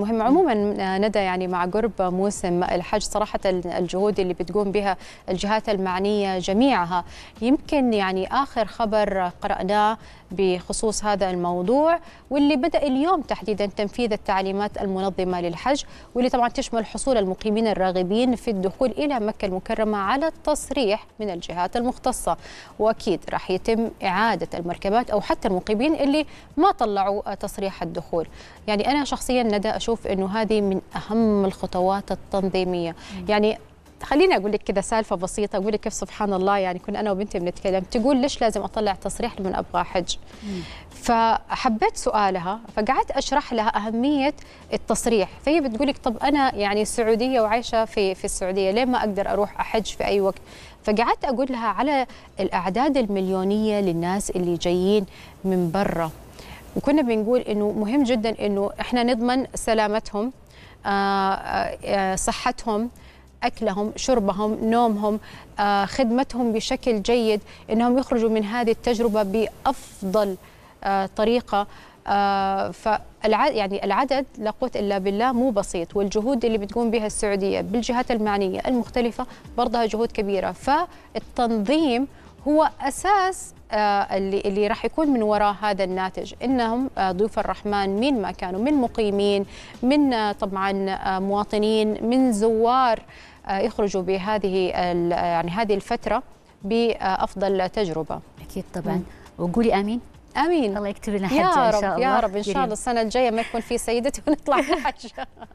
مهم عموما آه، ندى يعني مع قرب موسم الحج صراحة الجهود اللي بتقوم بها الجهات المعنية جميعها يمكن يعني آخر خبر قرأناه بخصوص هذا الموضوع واللي بدأ اليوم تحديدا تنفيذ التعليمات المنظمة للحج واللي طبعا تشمل حصول المقيمين الراغبين في الدخول إلى مكة المكرمة على التصريح من الجهات المختصة وأكيد راح يتم إعادة المركبات أو حتى المقيمين اللي ما طلعوا تصريح الدخول يعني أنا شخصيا ندى أشوف بشوف انه هذه من اهم الخطوات التنظيميه مم. يعني خليني اقول لك كذا سالفه بسيطه اقول لك كيف سبحان الله يعني كنا انا وبنتي بنتكلم تقول ليش لازم اطلع تصريح لمن ابغى حج مم. فحبيت سؤالها فقعدت اشرح لها اهميه التصريح فهي بتقول لك طب انا يعني سعوديه وعايشه في في السعوديه ليه ما اقدر اروح احج في اي وقت فقعدت اقول لها على الاعداد المليونيه للناس اللي جايين من برا وكنا بنقول انه مهم جدا انه احنا نضمن سلامتهم آه، آه، آه، صحتهم اكلهم شربهم نومهم خدمتهم بشكل جيد انهم يخرجوا من هذه التجربه بافضل طريقه ف يعني العدد لا قوه الا بالله مو بسيط والجهود اللي بتقوم بها السعوديه بالجهات المعنيه المختلفه برضها جهود كبيره فالتنظيم هو اساس آه، اللي اللي راح يكون من وراء هذا الناتج انهم آه، ضيوف الرحمن مين ما كانوا من مقيمين من آه، طبعا مواطنين من زوار يخرجوا بهذه يعني هذه الفتره بافضل تجربه اكيد طبعا وقولي امين امين الله يكتب لنا حجه ان شاء الله يا رب ان شاء الله السنه الجايه ما يكون في سيدتي ونطلع حجه